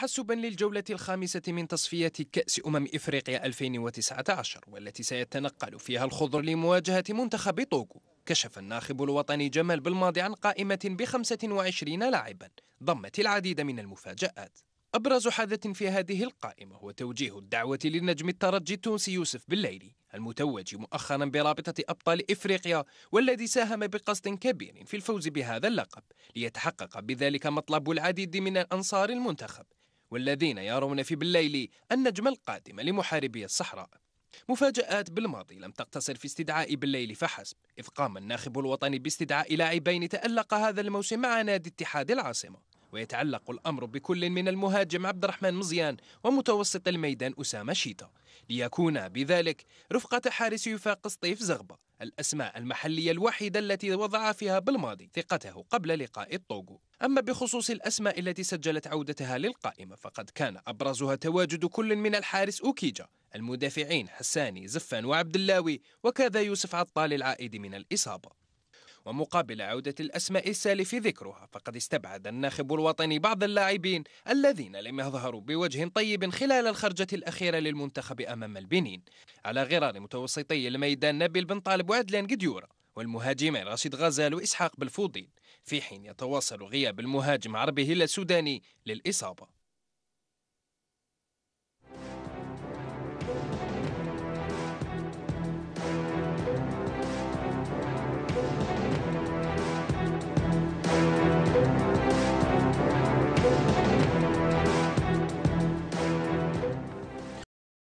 تحسبا للجولة الخامسة من تصفية كأس أمم إفريقيا 2019 والتي سيتنقل فيها الخضر لمواجهة منتخب طوغو كشف الناخب الوطني جمال بالماضي عن قائمة ب 25 لاعبا ضمت العديد من المفاجآت أبرز حادث في هذه القائمة هو توجيه الدعوة للنجم الترجي التونسي يوسف بالليلي المتوج مؤخرا برابطة أبطال إفريقيا والذي ساهم بقصد كبير في الفوز بهذا اللقب ليتحقق بذلك مطلب العديد من الأنصار المنتخب والذين يرون في بالليل النجم القادم لمحاربي الصحراء مفاجآت بالماضي لم تقتصر في استدعاء بالليل فحسب إذ قام الناخب الوطني باستدعاء لاعبين تألق هذا الموسم مع نادي اتحاد العاصمة ويتعلق الأمر بكل من المهاجم عبد الرحمن مزيان ومتوسط الميدان أسامة شيتا ليكون بذلك رفقة حارس يفاق قسطيف زغبة الأسماء المحلية الوحيدة التي وضع فيها بالماضي ثقته قبل لقاء الطوغو أما بخصوص الأسماء التي سجلت عودتها للقائمة فقد كان أبرزها تواجد كل من الحارس أوكيجا المدافعين حساني زفان وعبد اللاوي وكذا يوسف عطال العائد من الإصابة ومقابل عودة الأسماء السالف ذكرها فقد استبعد الناخب الوطني بعض اللاعبين الذين لم يظهروا بوجه طيب خلال الخرجة الأخيرة للمنتخب أمام البنين على غرار متوسطي الميدان نبيل بن طالب وعدلان قديورة والمهاجمين راشد غزال وإسحاق بالفوضين في حين يتواصل غياب المهاجم عربي هلا السوداني للإصابة